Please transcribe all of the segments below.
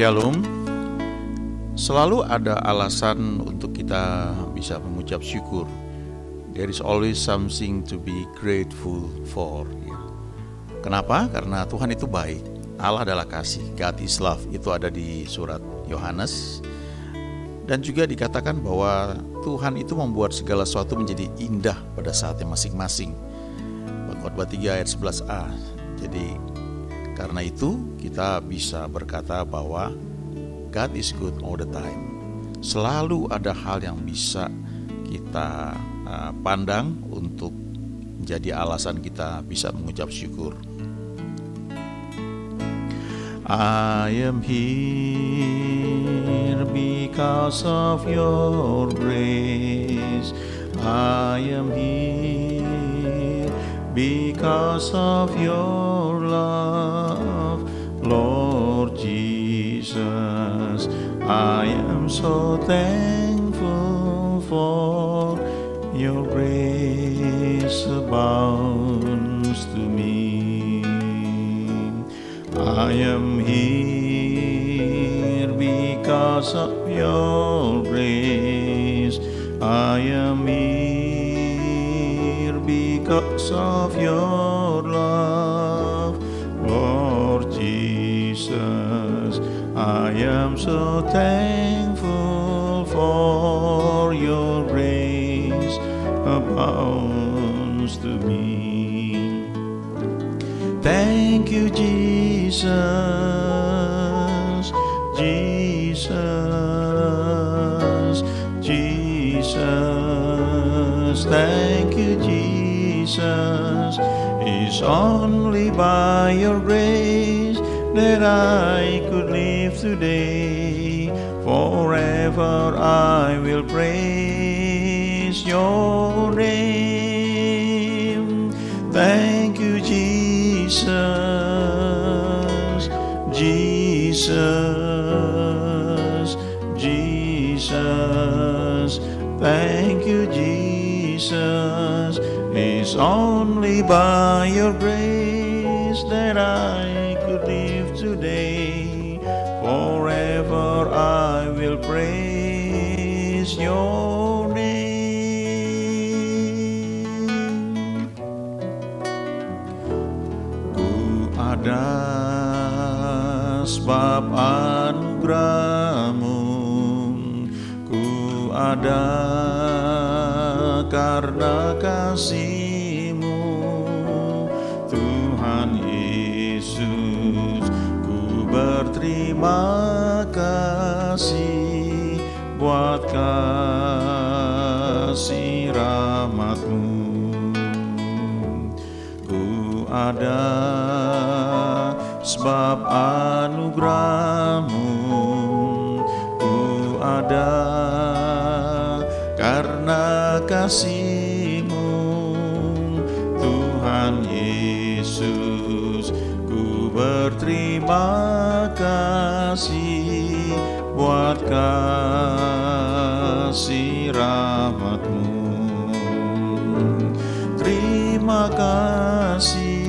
Shalom. Selalu ada alasan untuk kita bisa mengucap syukur. There is always something to be grateful for. Ya. Kenapa? Karena Tuhan itu baik. Allah adalah kasih. God is love. Itu ada di surat Yohanes. Dan juga dikatakan bahwa Tuhan itu membuat segala sesuatu menjadi indah pada saatnya masing-masing. Khotbah 3 ayat 11a. Jadi karena itu, kita bisa berkata bahwa God is good all the time. Selalu ada hal yang bisa kita uh, pandang untuk menjadi alasan kita bisa mengucap syukur. I am here because of your grace. I am here because of your love. so thankful for your grace abounds to me. I am here because of your grace. I am here because of your love, Lord Jesus. I am so thankful. you, Jesus, Jesus, Jesus. Thank you, Jesus. It's only by your grace that I could live today. Forever I will praise your name. Thank you, Jesus. Jesus, Jesus, thank you, Jesus. It's only by your grace that I terima kasih buat kasih rahmatmu ku ada sebab anugerahmu ku ada karena kasihmu Tuhan Yesus ku berterima kasih buat kasih rahmatmu terima kasih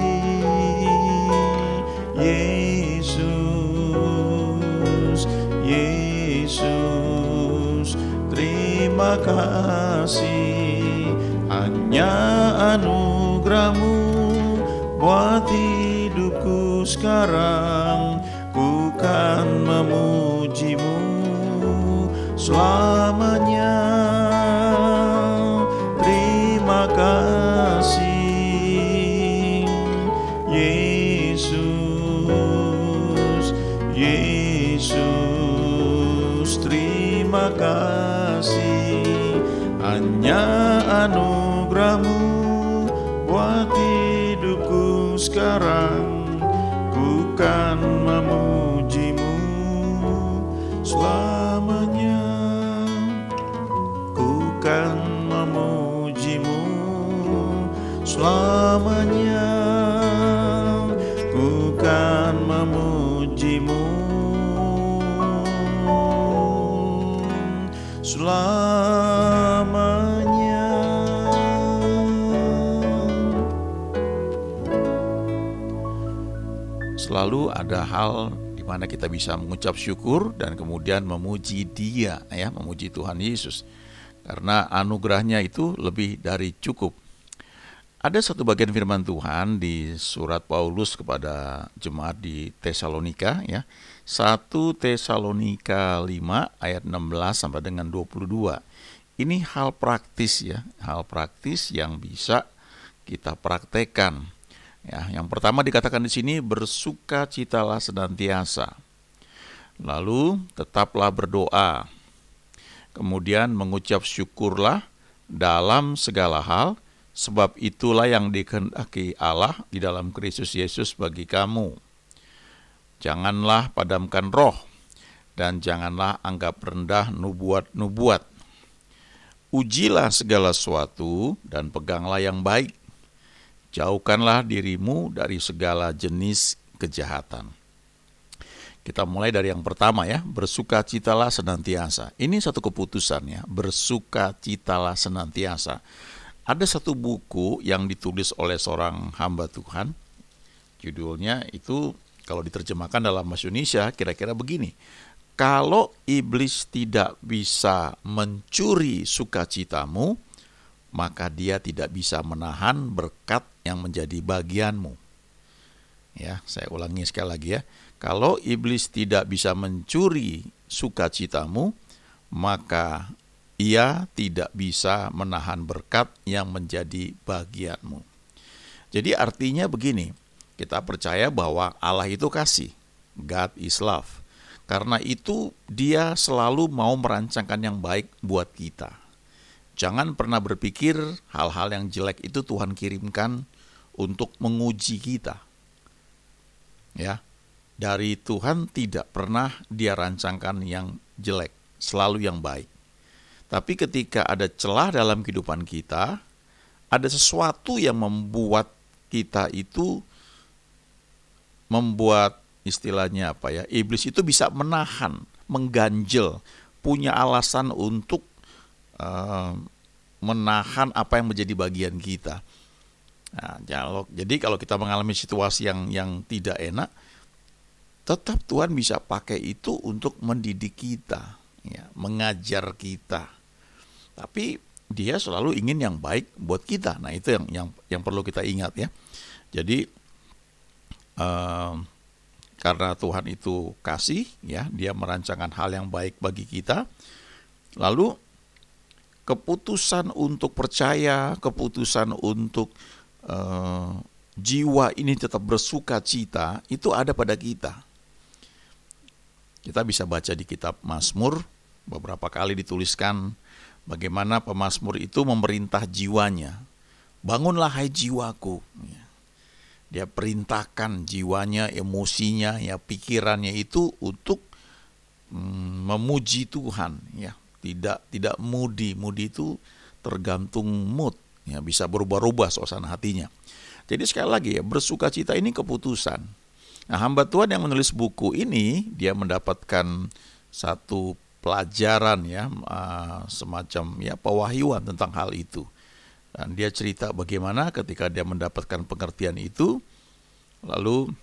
Yesus Yesus terima kasih hanya anugerahmu buat hidupku sekarang bukan memujimu selamanya. Terima kasih, Yesus, Yesus, terima kasih. Hanya anugerahmu buat hidupku sekarang. selalu ada hal di mana kita bisa mengucap syukur dan kemudian memuji Dia, ya, memuji Tuhan Yesus. Karena anugerahnya itu lebih dari cukup. Ada satu bagian firman Tuhan di surat Paulus kepada jemaat di Tesalonika ya. 1 Tesalonika 5 ayat 16 sampai dengan 22. Ini hal praktis ya, hal praktis yang bisa kita praktekkan. Ya, yang pertama dikatakan di sini bersukacitalah senantiasa. Lalu tetaplah berdoa. Kemudian mengucap syukurlah dalam segala hal sebab itulah yang dikehendaki Allah di dalam Kristus Yesus bagi kamu. Janganlah padamkan roh dan janganlah anggap rendah nubuat-nubuat. Ujilah segala sesuatu dan peganglah yang baik Jauhkanlah dirimu dari segala jenis kejahatan. Kita mulai dari yang pertama ya, bersukacitalah senantiasa. Ini satu keputusan ya, bersukacitalah senantiasa. Ada satu buku yang ditulis oleh seorang hamba Tuhan, judulnya itu kalau diterjemahkan dalam bahasa Indonesia kira-kira begini. Kalau iblis tidak bisa mencuri sukacitamu, maka dia tidak bisa menahan berkat yang menjadi bagianmu. Ya, saya ulangi sekali lagi ya. Kalau iblis tidak bisa mencuri sukacitamu, maka ia tidak bisa menahan berkat yang menjadi bagianmu. Jadi artinya begini, kita percaya bahwa Allah itu kasih, God is love. Karena itu dia selalu mau merancangkan yang baik buat kita. Jangan pernah berpikir hal-hal yang jelek itu Tuhan kirimkan untuk menguji kita. Ya. Dari Tuhan tidak pernah dia rancangkan yang jelek, selalu yang baik. Tapi ketika ada celah dalam kehidupan kita, ada sesuatu yang membuat kita itu membuat istilahnya apa ya? Iblis itu bisa menahan, mengganjel, punya alasan untuk menahan apa yang menjadi bagian kita. Nah, dialog. Jadi kalau kita mengalami situasi yang yang tidak enak, tetap Tuhan bisa pakai itu untuk mendidik kita, ya, mengajar kita. Tapi dia selalu ingin yang baik buat kita. Nah itu yang yang yang perlu kita ingat ya. Jadi eh, karena Tuhan itu kasih, ya, Dia merancangkan hal yang baik bagi kita. Lalu keputusan untuk percaya, keputusan untuk uh, jiwa ini tetap bersuka cita, itu ada pada kita. Kita bisa baca di kitab Mazmur, beberapa kali dituliskan bagaimana pemazmur itu memerintah jiwanya. Bangunlah hai jiwaku. Dia perintahkan jiwanya, emosinya, ya pikirannya itu untuk mm, memuji Tuhan, ya tidak tidak mudi mudi itu tergantung mood ya bisa berubah-ubah suasana hatinya jadi sekali lagi ya bersuka cita ini keputusan nah hamba Tuhan yang menulis buku ini dia mendapatkan satu pelajaran ya ah, semacam ya pewahyuan tentang hal itu dan dia cerita bagaimana ketika dia mendapatkan pengertian itu lalu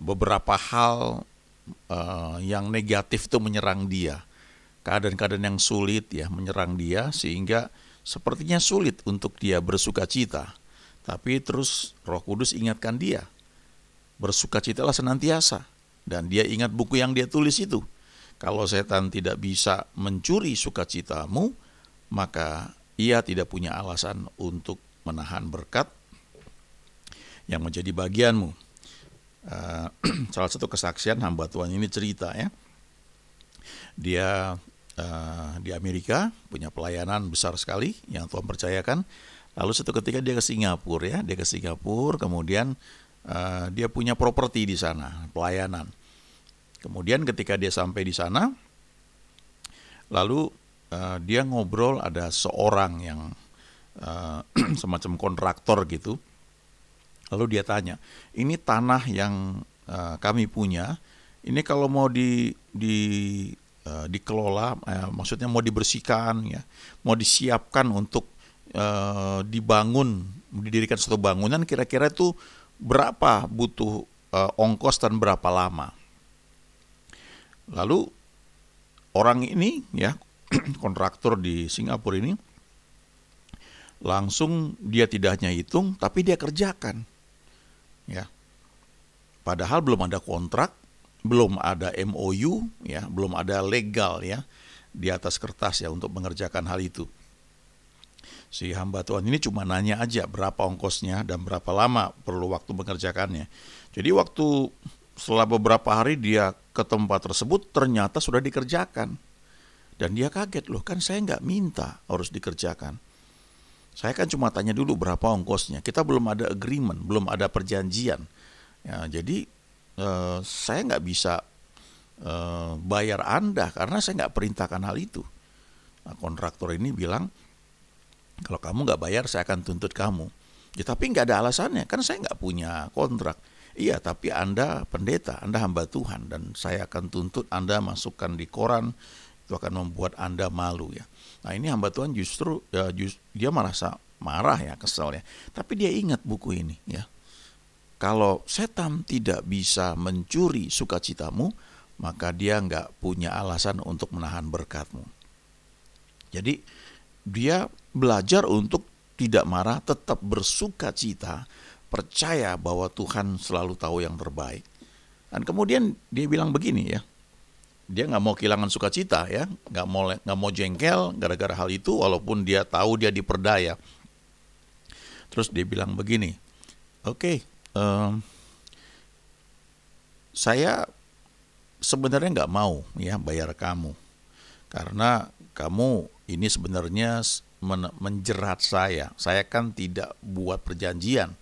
beberapa hal ah, yang negatif itu menyerang dia keadaan-keadaan yang sulit ya menyerang dia sehingga sepertinya sulit untuk dia bersuka cita. Tapi terus Roh Kudus ingatkan dia, bersuka bersukacitalah senantiasa. Dan dia ingat buku yang dia tulis itu. Kalau setan tidak bisa mencuri sukacitamu, maka ia tidak punya alasan untuk menahan berkat yang menjadi bagianmu. Eh, salah satu kesaksian hamba Tuhan ini cerita ya, dia Eh, di Amerika, punya pelayanan besar sekali yang Tuhan percayakan. Lalu satu ketika dia ke Singapura ya, dia ke Singapura, kemudian uh, dia punya properti di sana, pelayanan. Kemudian ketika dia sampai di sana, lalu uh, dia ngobrol ada seorang yang uh, semacam kontraktor gitu. Lalu dia tanya, ini tanah yang uh, kami punya, ini kalau mau di, di Eh, dikelola, eh, maksudnya mau dibersihkan, ya, mau disiapkan untuk eh, dibangun, didirikan suatu bangunan, kira-kira itu berapa butuh eh, ongkos dan berapa lama. Lalu orang ini, ya, kontraktor di Singapura ini langsung dia tidak hanya hitung tapi dia kerjakan ya padahal belum ada kontrak belum ada MOU ya, belum ada legal ya di atas kertas ya untuk mengerjakan hal itu. Si hamba Tuhan ini cuma nanya aja berapa ongkosnya dan berapa lama perlu waktu mengerjakannya. Jadi waktu setelah beberapa hari dia ke tempat tersebut ternyata sudah dikerjakan. Dan dia kaget loh kan saya nggak minta harus dikerjakan. Saya kan cuma tanya dulu berapa ongkosnya. Kita belum ada agreement, belum ada perjanjian. Ya, jadi uh, saya nggak bisa uh, bayar Anda karena saya nggak perintahkan hal itu. Nah, kontraktor ini bilang kalau kamu nggak bayar saya akan tuntut kamu. Ya tapi nggak ada alasannya kan saya nggak punya kontrak. Iya tapi Anda pendeta, Anda hamba Tuhan dan saya akan tuntut Anda masukkan di koran itu akan membuat Anda malu ya. Nah ini hamba Tuhan justru ya, eh, just, dia merasa marah ya kesel ya. Tapi dia ingat buku ini ya. Kalau setan tidak bisa mencuri sukacitamu, maka dia nggak punya alasan untuk menahan berkatmu. Jadi dia belajar untuk tidak marah, tetap bersukacita, percaya bahwa Tuhan selalu tahu yang terbaik. Dan kemudian dia bilang begini ya, dia nggak mau kehilangan sukacita ya, nggak mau nggak mau jengkel gara-gara hal itu, walaupun dia tahu dia diperdaya. Terus dia bilang begini, oke, okay, saya sebenarnya nggak mau ya bayar kamu karena kamu ini sebenarnya men menjerat saya. Saya kan tidak buat perjanjian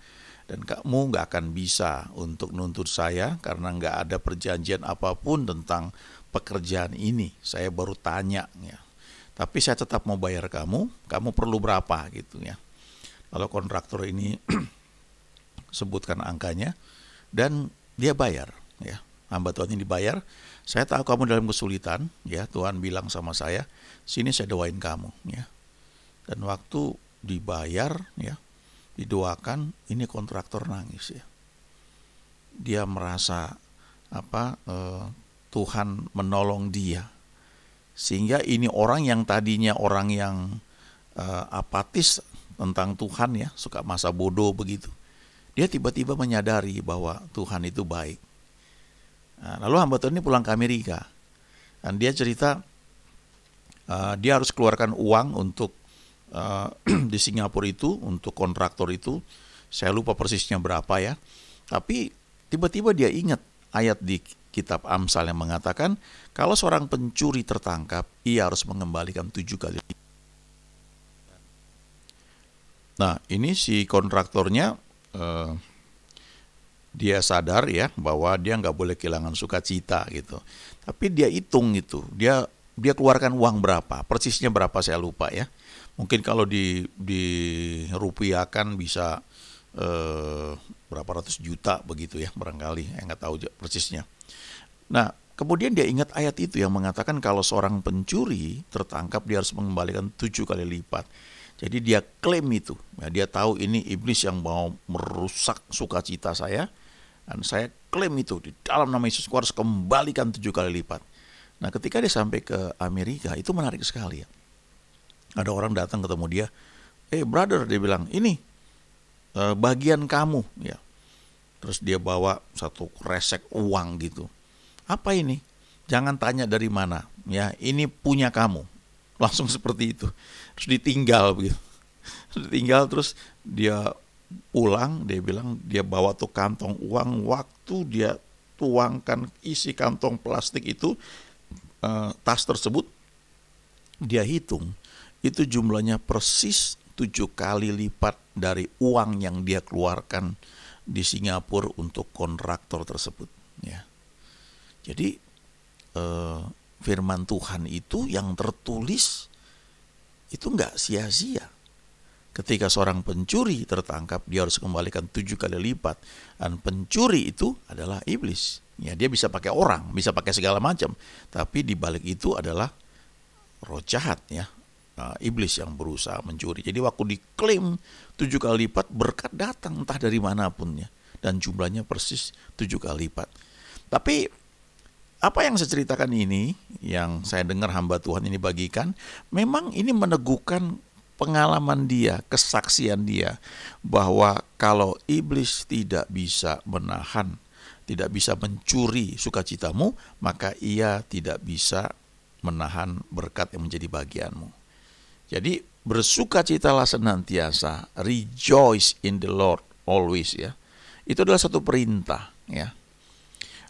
dan kamu nggak akan bisa untuk nuntut saya karena nggak ada perjanjian apapun tentang pekerjaan ini. Saya baru tanya ya. Tapi saya tetap mau bayar kamu. Kamu perlu berapa gitu ya. Kalau kontraktor ini sebutkan angkanya dan dia bayar ya hamba Tuhan ini dibayar saya tahu kamu dalam kesulitan ya Tuhan bilang sama saya sini saya doain kamu ya dan waktu dibayar ya didoakan ini kontraktor nangis ya dia merasa apa eh, Tuhan menolong dia sehingga ini orang yang tadinya orang yang eh, apatis tentang Tuhan ya suka masa bodoh begitu dia tiba-tiba menyadari bahwa Tuhan itu baik. Nah, lalu hamba Tuhan ini pulang ke Amerika. Dan dia cerita uh, dia harus keluarkan uang untuk uh, di Singapura itu untuk kontraktor itu. Saya lupa persisnya berapa ya. Tapi tiba-tiba dia ingat ayat di kitab Amsal yang mengatakan kalau seorang pencuri tertangkap, ia harus mengembalikan tujuh kali. Nah, ini si kontraktornya Eh, dia sadar ya bahwa dia nggak boleh kehilangan sukacita gitu. Tapi dia hitung itu, dia dia keluarkan uang berapa, persisnya berapa saya lupa ya. Mungkin kalau di di rupiahkan bisa eh, berapa ratus juta begitu ya barangkali, saya nggak tahu persisnya. Nah Kemudian dia ingat ayat itu yang mengatakan kalau seorang pencuri tertangkap dia harus mengembalikan tujuh kali lipat. Jadi dia klaim itu. Nah, dia tahu ini iblis yang mau merusak sukacita saya. Dan saya klaim itu di dalam nama Yesus harus kembalikan tujuh kali lipat. Nah ketika dia sampai ke Amerika itu menarik sekali ya. Ada orang datang ketemu dia. Eh hey, brother dia bilang ini eh, bagian kamu ya. Terus dia bawa satu resek uang gitu. Apa ini? Jangan tanya dari mana ya. Ini punya kamu langsung seperti itu terus ditinggal begitu ditinggal terus dia pulang dia bilang dia bawa tuh kantong uang waktu dia tuangkan isi kantong plastik itu eh, tas tersebut dia hitung itu jumlahnya persis tujuh kali lipat dari uang yang dia keluarkan di Singapura untuk kontraktor tersebut ya jadi eh, firman Tuhan itu yang tertulis itu nggak sia-sia. Ketika seorang pencuri tertangkap, dia harus kembalikan tujuh kali lipat. Dan pencuri itu adalah iblis. Ya, dia bisa pakai orang, bisa pakai segala macam. Tapi di balik itu adalah roh jahat ya. Nah, iblis yang berusaha mencuri. Jadi waktu diklaim tujuh kali lipat berkat datang entah dari manapun ya. Dan jumlahnya persis tujuh kali lipat. Tapi apa yang saya ceritakan ini, yang saya dengar hamba Tuhan ini bagikan, memang ini meneguhkan pengalaman dia, kesaksian dia bahwa kalau iblis tidak bisa menahan, tidak bisa mencuri sukacitamu, maka ia tidak bisa menahan berkat yang menjadi bagianmu. Jadi bersukacitalah senantiasa, rejoice in the Lord always ya. Itu adalah satu perintah ya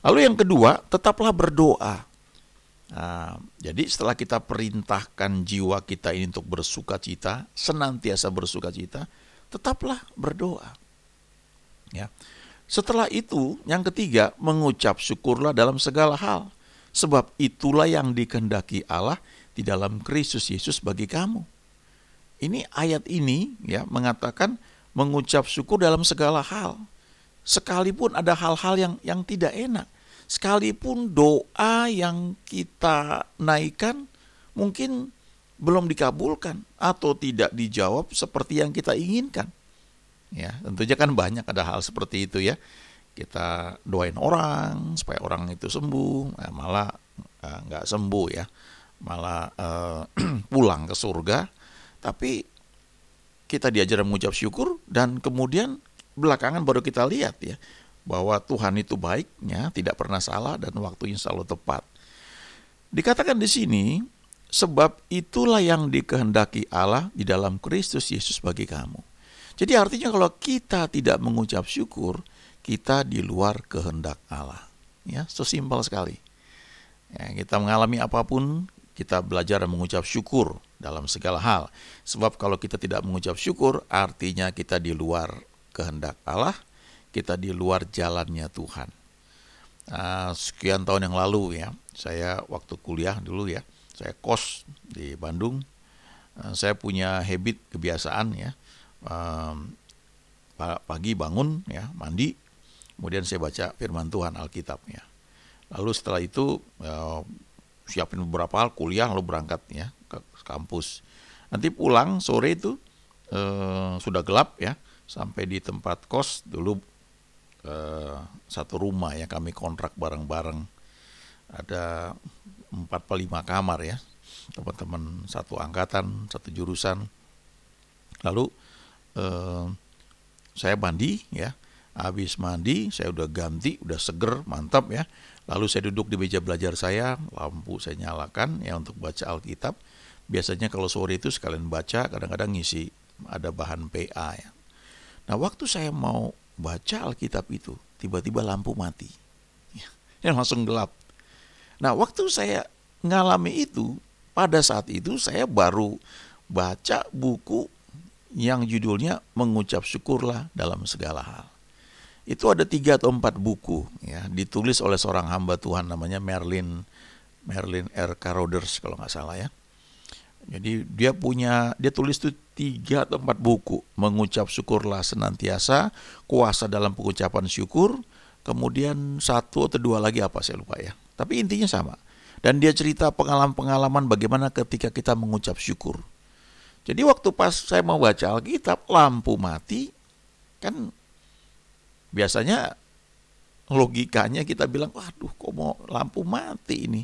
Lalu yang kedua, tetaplah berdoa. Nah, jadi setelah kita perintahkan jiwa kita ini untuk bersuka cita, senantiasa bersuka cita, tetaplah berdoa. Ya. Setelah itu, yang ketiga, mengucap syukurlah dalam segala hal. Sebab itulah yang dikehendaki Allah di dalam Kristus Yesus bagi kamu. Ini ayat ini ya mengatakan mengucap syukur dalam segala hal sekalipun ada hal-hal yang yang tidak enak, sekalipun doa yang kita naikkan mungkin belum dikabulkan atau tidak dijawab seperti yang kita inginkan. Ya, tentunya kan banyak ada hal seperti itu ya. Kita doain orang supaya orang itu sembuh, eh, malah eh, sembuh ya, malah eh, pulang ke surga. Tapi kita diajar mengucap syukur dan kemudian belakangan baru kita lihat ya bahwa Tuhan itu baiknya tidak pernah salah dan waktunya selalu tepat. Dikatakan di sini sebab itulah yang dikehendaki Allah di dalam Kristus Yesus bagi kamu. Jadi artinya kalau kita tidak mengucap syukur, kita di luar kehendak Allah. Ya, sesimpel sekali. Ya, kita mengalami apapun, kita belajar mengucap syukur dalam segala hal. Sebab kalau kita tidak mengucap syukur, artinya kita di luar kehendak Allah, kita di luar jalannya Tuhan. Nah, sekian tahun yang lalu ya, saya waktu kuliah dulu ya, saya kos di Bandung, ah, saya punya habit kebiasaan ya, ehm, pagi bangun ya mandi, kemudian saya baca Firman Tuhan Alkitab ya. Lalu setelah itu eh, siapin beberapa hal kuliah lalu berangkat ya ke kampus. Nanti pulang sore itu eh, sudah gelap ya sampai di tempat kos dulu eh, satu rumah yang kami kontrak bareng-bareng ada empat lima kamar ya teman-teman satu angkatan satu jurusan lalu eh, saya mandi ya habis mandi saya udah ganti udah seger mantap ya lalu saya duduk di meja belajar saya lampu saya nyalakan ya untuk baca Alkitab biasanya kalau sore itu sekalian baca kadang-kadang ngisi ada bahan PA ya Nah waktu saya mau baca Alkitab itu, tiba-tiba lampu mati. Ya, langsung gelap. Nah waktu saya ngalami itu, pada saat itu saya baru baca buku yang judulnya mengucap syukurlah dalam segala hal. Itu ada tiga atau empat buku ya ditulis oleh seorang hamba Tuhan namanya Merlin Merlin R. Caroders kalau nggak salah ya. Jadi dia punya dia tulis tuh tiga atau empat buku mengucap syukurlah senantiasa kuasa dalam pengucapan syukur kemudian satu atau dua lagi apa saya lupa ya tapi intinya sama dan dia cerita pengalaman-pengalaman bagaimana ketika kita mengucap syukur jadi waktu pas saya mau baca Alkitab lampu mati kan biasanya logikanya kita bilang waduh kok mau lampu mati ini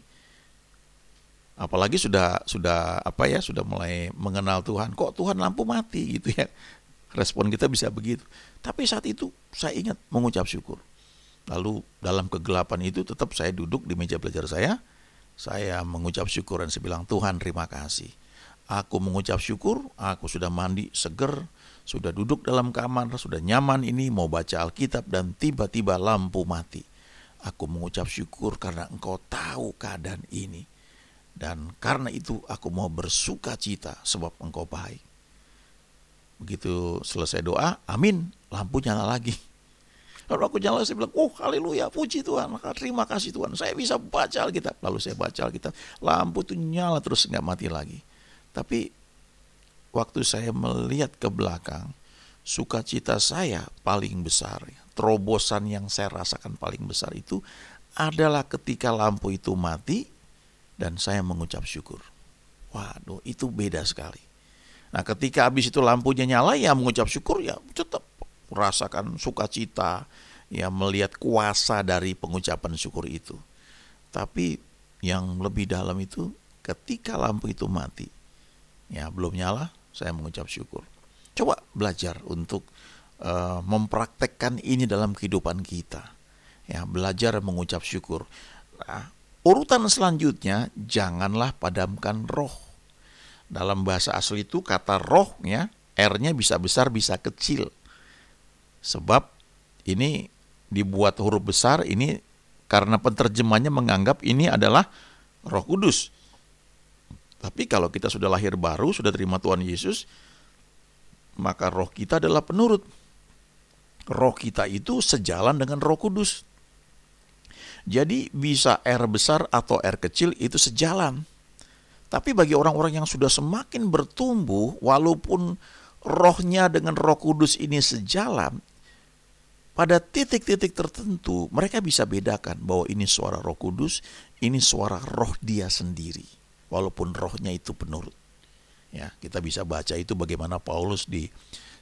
apalagi sudah sudah apa ya sudah mulai mengenal Tuhan kok Tuhan lampu mati gitu ya respon kita bisa begitu tapi saat itu saya ingat mengucap syukur lalu dalam kegelapan itu tetap saya duduk di meja belajar saya saya mengucap syukur dan saya bilang Tuhan terima kasih aku mengucap syukur aku sudah mandi seger sudah duduk dalam kamar sudah nyaman ini mau baca Alkitab dan tiba-tiba lampu mati aku mengucap syukur karena engkau tahu keadaan ini dan karena itu aku mau bersuka cita sebab engkau baik. Begitu selesai doa, amin, lampu nyala lagi. Lalu aku nyala, saya bilang, oh haleluya, puji Tuhan, terima kasih Tuhan, saya bisa baca Alkitab. Lalu saya baca Alkitab, lampu itu nyala terus nggak mati lagi. Tapi waktu saya melihat ke belakang, sukacita saya paling besar, terobosan yang saya rasakan paling besar itu adalah ketika lampu itu mati, dan saya mengucap syukur. Waduh, itu beda sekali. Nah, ketika habis itu lampunya nyala ya mengucap syukur ya tetap merasakan sukacita ya melihat kuasa dari pengucapan syukur itu. Tapi yang lebih dalam itu ketika lampu itu mati ya belum nyala saya mengucap syukur. Coba belajar untuk uh, mempraktekkan ini dalam kehidupan kita. Ya, belajar mengucap syukur. Nah, Urutan selanjutnya, janganlah padamkan roh. Dalam bahasa asli itu kata rohnya, R-nya bisa besar bisa kecil. Sebab ini dibuat huruf besar ini karena penerjemahnya menganggap ini adalah Roh Kudus. Tapi kalau kita sudah lahir baru, sudah terima Tuhan Yesus, maka roh kita adalah penurut. Roh kita itu sejalan dengan Roh Kudus. Jadi bisa R besar atau R kecil itu sejalan. Tapi bagi orang-orang yang sudah semakin bertumbuh, walaupun rohnya dengan roh kudus ini sejalan, pada titik-titik tertentu mereka bisa bedakan bahwa ini suara roh kudus, ini suara roh dia sendiri. Walaupun rohnya itu penurut. Ya, kita bisa baca itu bagaimana Paulus di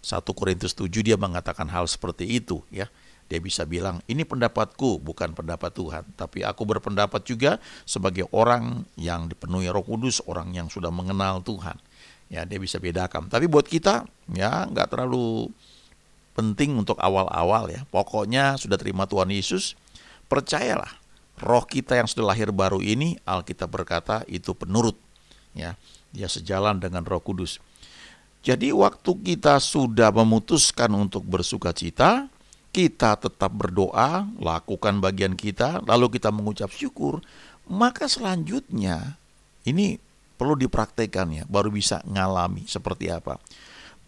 1 Korintus 7 dia mengatakan hal seperti itu ya. Dia bisa bilang, ini pendapatku, bukan pendapat Tuhan. Tapi aku berpendapat juga sebagai orang yang dipenuhi roh kudus, orang yang sudah mengenal Tuhan. Ya, dia bisa bedakan. Tapi buat kita, ya nggak terlalu penting untuk awal-awal ya. Pokoknya sudah terima Tuhan Yesus, percayalah. Roh kita yang sudah lahir baru ini, Alkitab berkata itu penurut. Ya, dia sejalan dengan roh kudus. Jadi waktu kita sudah memutuskan untuk bersuka cita, kita tetap berdoa, lakukan bagian kita, lalu kita mengucap syukur, maka selanjutnya ini perlu dipraktekkan ya, baru bisa ngalami seperti apa.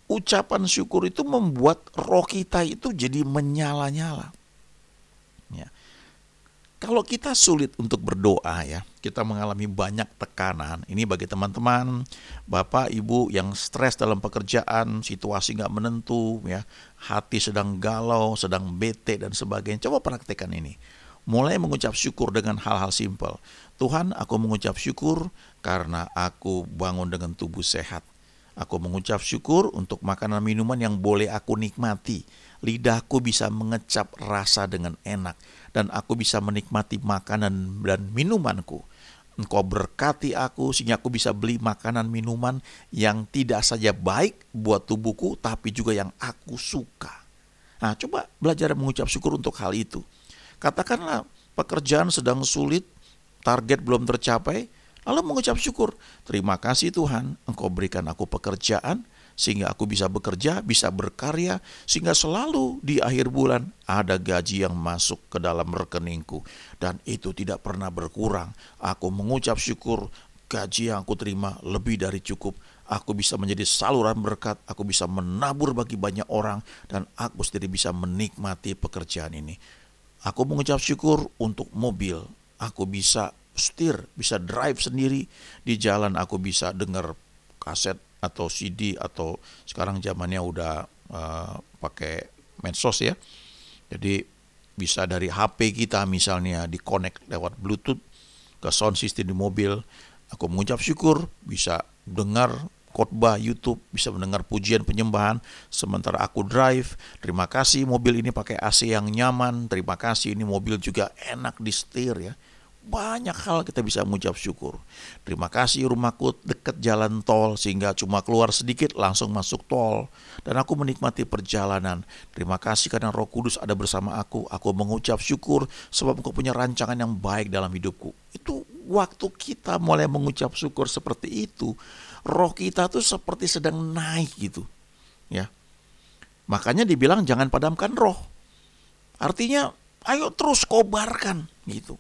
Ucapan syukur itu membuat roh kita itu jadi menyala-nyala. Ya. Kalau kita sulit untuk berdoa ya, kita mengalami banyak tekanan. Ini bagi teman-teman, bapak, ibu yang stres dalam pekerjaan, situasi nggak menentu, ya, hati sedang galau, sedang bete dan sebagainya. Coba praktekkan ini. Mulai mengucap syukur dengan hal-hal simpel. Tuhan, aku mengucap syukur karena aku bangun dengan tubuh sehat. Aku mengucap syukur untuk makanan minuman yang boleh aku nikmati. Lidahku bisa mengecap rasa dengan enak dan aku bisa menikmati makanan dan minumanku. Engkau berkati aku sehingga aku bisa beli makanan minuman yang tidak saja baik buat tubuhku tapi juga yang aku suka. Nah, coba belajar mengucap syukur untuk hal itu. Katakanlah pekerjaan sedang sulit, target belum tercapai, lalu mengucap syukur. Terima kasih Tuhan, Engkau berikan aku pekerjaan sehingga aku bisa bekerja, bisa berkarya, sehingga selalu di akhir bulan ada gaji yang masuk ke dalam rekeningku, dan itu tidak pernah berkurang. Aku mengucap syukur, gaji yang aku terima lebih dari cukup. Aku bisa menjadi saluran berkat, aku bisa menabur bagi banyak orang, dan aku sendiri bisa menikmati pekerjaan ini. Aku mengucap syukur untuk mobil, aku bisa setir, bisa drive sendiri di jalan, aku bisa dengar kaset atau CD atau sekarang zamannya udah uh, pakai medsos ya. Jadi bisa dari HP kita misalnya di connect lewat Bluetooth ke sound system di mobil. Aku mengucap syukur bisa dengar khotbah YouTube, bisa mendengar pujian penyembahan sementara aku drive. Terima kasih mobil ini pakai AC yang nyaman. Terima kasih ini mobil juga enak di setir ya banyak hal kita bisa mengucap syukur. Terima kasih rumahku dekat jalan tol sehingga cuma keluar sedikit langsung masuk tol. Dan aku menikmati perjalanan. Terima kasih karena roh kudus ada bersama aku. Aku mengucap syukur sebab engkau punya rancangan yang baik dalam hidupku. Itu waktu kita mulai mengucap syukur seperti itu. Roh kita tuh seperti sedang naik gitu. ya. Makanya dibilang jangan padamkan roh. Artinya ayo terus kobarkan gitu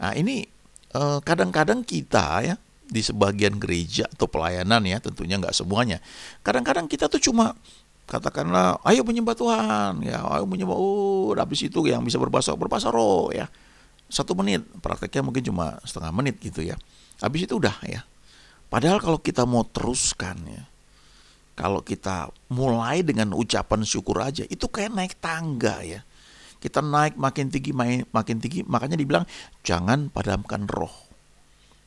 Nah ini eh, kadang-kadang kita ya di sebagian gereja atau pelayanan ya tentunya nggak semuanya. Kadang-kadang kita tuh cuma katakanlah ayo menyembah Tuhan ya ayo menyembah oh habis itu yang bisa berbahasa berbahasa roh ya satu menit prakteknya mungkin cuma setengah menit gitu ya habis itu udah ya padahal kalau kita mau teruskan ya kalau kita mulai dengan ucapan syukur aja itu kayak naik tangga ya kita naik makin tinggi, makin tinggi. Makanya dibilang jangan padamkan roh.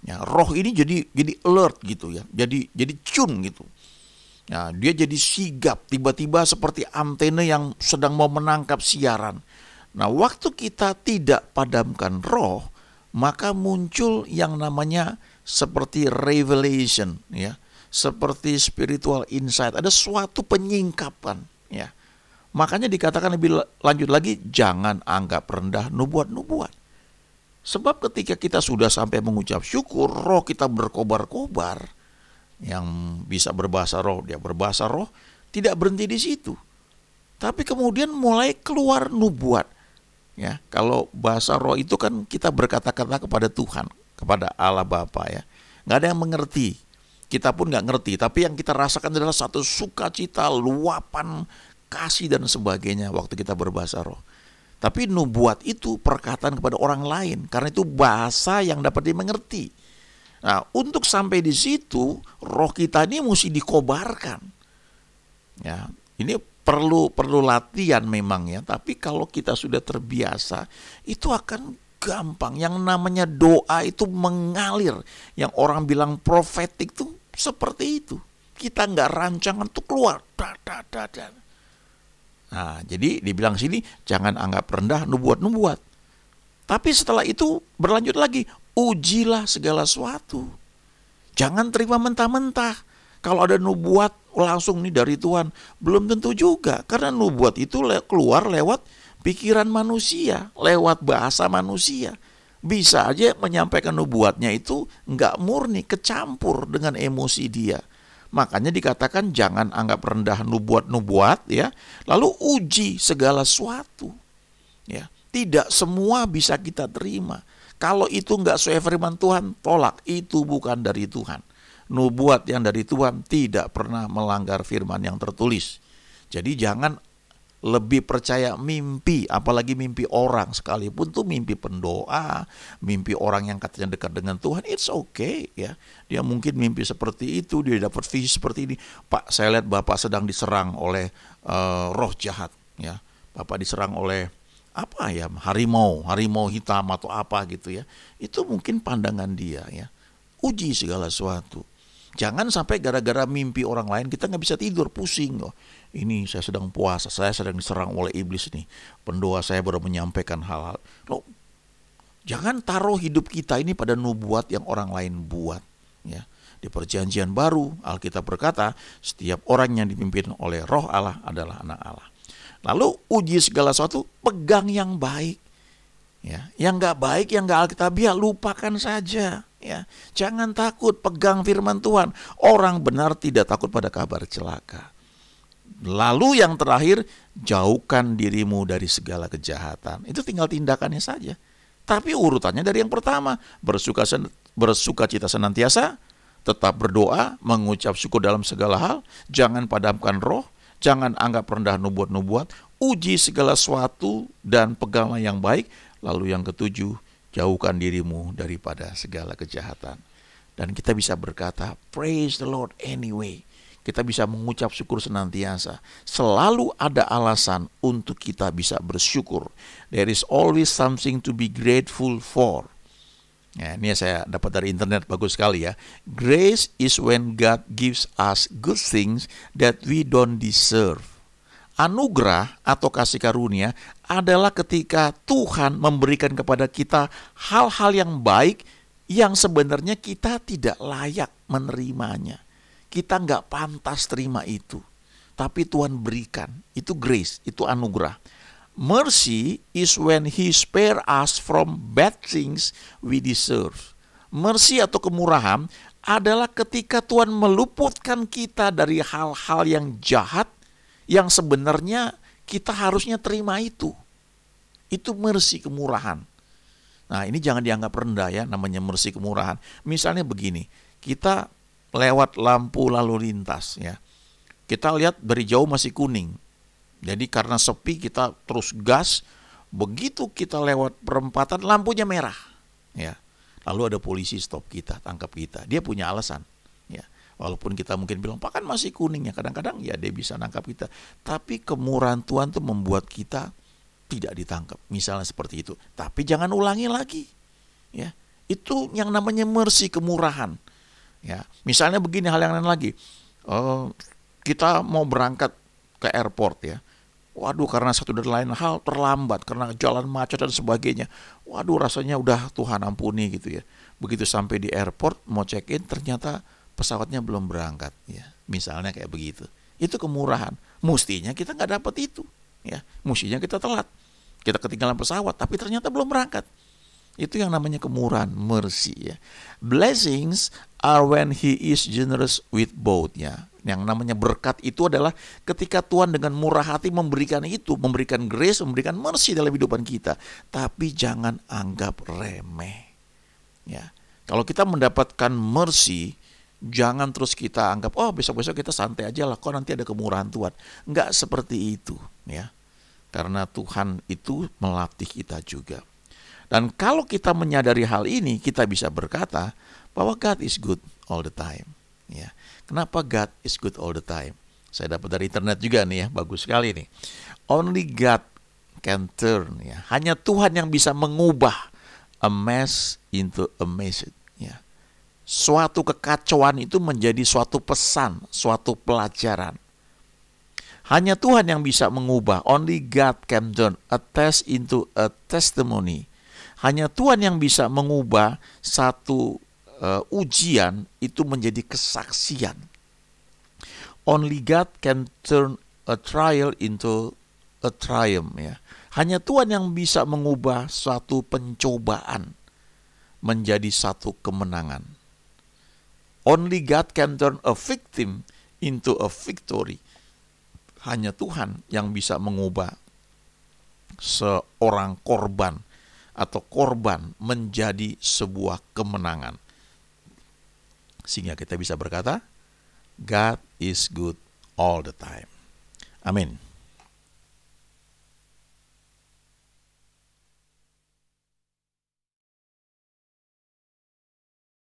Ya, roh ini jadi jadi alert gitu ya. Jadi jadi cun gitu. nah dia jadi sigap tiba-tiba seperti antena yang sedang mau menangkap siaran. Nah, waktu kita tidak padamkan roh, maka muncul yang namanya seperti revelation ya, seperti spiritual insight. Ada suatu penyingkapan ya. Makanya dikatakan lebih lanjut lagi, jangan anggap rendah nubuat-nubuat. Sebab ketika kita sudah sampai mengucap syukur, roh kita berkobar-kobar. Yang bisa berbahasa roh, dia berbahasa roh, tidak berhenti di situ. Tapi kemudian mulai keluar nubuat. Ya, kalau bahasa roh itu kan kita berkata-kata kepada Tuhan, kepada Allah Bapa ya. Nggak ada yang mengerti, kita pun nggak ngerti tapi yang kita rasakan adalah satu sukacita luapan kasih dan sebagainya waktu kita berbahasa roh. Tapi nubuat itu perkataan kepada orang lain karena itu bahasa yang dapat dimengerti. Nah, untuk sampai di situ roh kita ini mesti dikobarkan. Ya, ini perlu perlu latihan memang ya, tapi kalau kita sudah terbiasa itu akan gampang. Yang namanya doa itu mengalir. Yang orang bilang profetik tuh seperti itu. Kita nggak rancangan tuh keluar. Da, da, da, da. Nah, jadi dibilang sini jangan anggap rendah nubuat-nubuat. Tapi setelah itu berlanjut lagi, ujilah segala sesuatu. Jangan terima mentah-mentah. Kalau ada nubuat langsung nih dari Tuhan, belum tentu juga karena nubuat itu le keluar lewat pikiran manusia, lewat bahasa manusia. Bisa aja menyampaikan nubuatnya itu nggak murni, kecampur dengan emosi dia. Makanya dikatakan jangan anggap rendah nubuat-nubuat ya. Lalu uji segala sesuatu. Ya, tidak semua bisa kita terima. Kalau itu nggak sesuai firman Tuhan, tolak. Itu bukan dari Tuhan. Nubuat yang dari Tuhan tidak pernah melanggar firman yang tertulis. Jadi jangan lebih percaya mimpi, apalagi mimpi orang sekalipun tuh mimpi pendoa, mimpi orang yang katanya dekat dengan Tuhan, it's okay ya. Dia mungkin mimpi seperti itu, dia dapat visi seperti ini. Pak, saya lihat Bapak sedang diserang oleh uh, roh jahat ya. Bapak diserang oleh apa ya, harimau, harimau hitam atau apa gitu ya. Itu mungkin pandangan dia ya. Uji segala sesuatu. Jangan sampai gara-gara mimpi orang lain kita nggak bisa tidur, pusing. Oh, ini saya sedang puasa, saya sedang diserang oleh iblis nih. Pendoa saya baru menyampaikan hal-hal. Loh, jangan taruh hidup kita ini pada nubuat yang orang lain buat. Ya. Di perjanjian baru, Alkitab berkata, setiap orang yang dipimpin oleh roh Allah adalah anak Allah. Lalu uji segala sesuatu, pegang yang baik. Ya, yang nggak baik, yang nggak alkitabiah, ya lupakan saja. Ya, jangan takut, pegang firman Tuhan. Orang benar tidak takut pada kabar celaka. Lalu yang terakhir, jauhkan dirimu dari segala kejahatan. Itu tinggal tindakannya saja. Tapi urutannya dari yang pertama, bersuka, bersuka cita senantiasa, tetap berdoa, mengucap syukur dalam segala hal, jangan padamkan roh, jangan anggap rendah nubuat-nubuat, uji segala sesuatu dan peganglah yang baik. Lalu yang ketujuh, jauhkan dirimu daripada segala kejahatan. Dan kita bisa berkata, praise the Lord anyway. Kita bisa mengucap syukur senantiasa. Selalu ada alasan untuk kita bisa bersyukur. There is always something to be grateful for. Ya, ini saya dapat dari internet bagus sekali ya. Grace is when God gives us good things that we don't deserve. Anugerah atau kasih karunia adalah ketika Tuhan memberikan kepada kita hal-hal yang baik yang sebenarnya kita tidak layak menerimanya. Kita nggak pantas terima itu. Tapi Tuhan berikan. Itu grace, itu anugerah. Mercy is when He spare us from bad things we deserve. Mercy atau kemurahan adalah ketika Tuhan meluputkan kita dari hal-hal yang jahat yang sebenarnya kita harusnya terima itu. Itu mercy kemurahan. Nah, ini jangan dianggap rendah ya namanya mercy kemurahan. Misalnya begini, kita lewat lampu lalu lintas ya. Kita lihat dari jauh masih kuning. Jadi karena sepi kita terus gas, begitu kita lewat perempatan lampunya merah ya. Lalu ada polisi stop kita, tangkap kita. Dia punya alasan Walaupun kita mungkin bilang, Pak kan masih kuning ya. Kadang-kadang ya dia bisa nangkap kita. Tapi kemurahan Tuhan tuh membuat kita tidak ditangkap. Misalnya seperti itu. Tapi jangan ulangi lagi. Ya, itu yang namanya mercy kemurahan. Ya, misalnya begini hal yang lain lagi. Uh, kita mau berangkat ke airport ya. Waduh karena satu dan lain hal terlambat karena jalan macet dan sebagainya. Waduh rasanya udah Tuhan ampuni gitu ya. Begitu sampai di airport mau check in ternyata pesawatnya belum berangkat ya misalnya kayak begitu itu kemurahan mestinya kita nggak dapat itu ya mestinya kita telat kita ketinggalan pesawat tapi ternyata belum berangkat itu yang namanya kemurahan mercy ya blessings are when he is generous with both ya yang namanya berkat itu adalah ketika Tuhan dengan murah hati memberikan itu, memberikan grace, memberikan mercy dalam hidupan kita. Tapi jangan anggap remeh. Ya. Kalau kita mendapatkan mercy, Jangan terus kita anggap, oh besok-besok kita santai aja lah, kok nanti ada kemurahan Tuhan. Enggak seperti itu, ya. Karena Tuhan itu melatih kita juga. Dan kalau kita menyadari hal ini, kita bisa berkata bahwa God is good all the time. Ya. Kenapa God is good all the time? Saya dapat dari internet juga nih ya, bagus sekali nih. Only God can turn ya. Hanya Tuhan yang bisa mengubah a mess into a message suatu kekacauan itu menjadi suatu pesan, suatu pelajaran. Hanya Tuhan yang bisa mengubah. Only God can turn a test into a testimony. Hanya Tuhan yang bisa mengubah satu uh, ujian itu menjadi kesaksian. Only God can turn a trial into a triumph ya. Hanya Tuhan yang bisa mengubah suatu pencobaan menjadi satu kemenangan. Only God can turn a victim into a victory. Hanya Tuhan yang bisa mengubah seorang korban atau korban menjadi sebuah kemenangan. Sehingga kita bisa berkata, God is good all the time. Amin.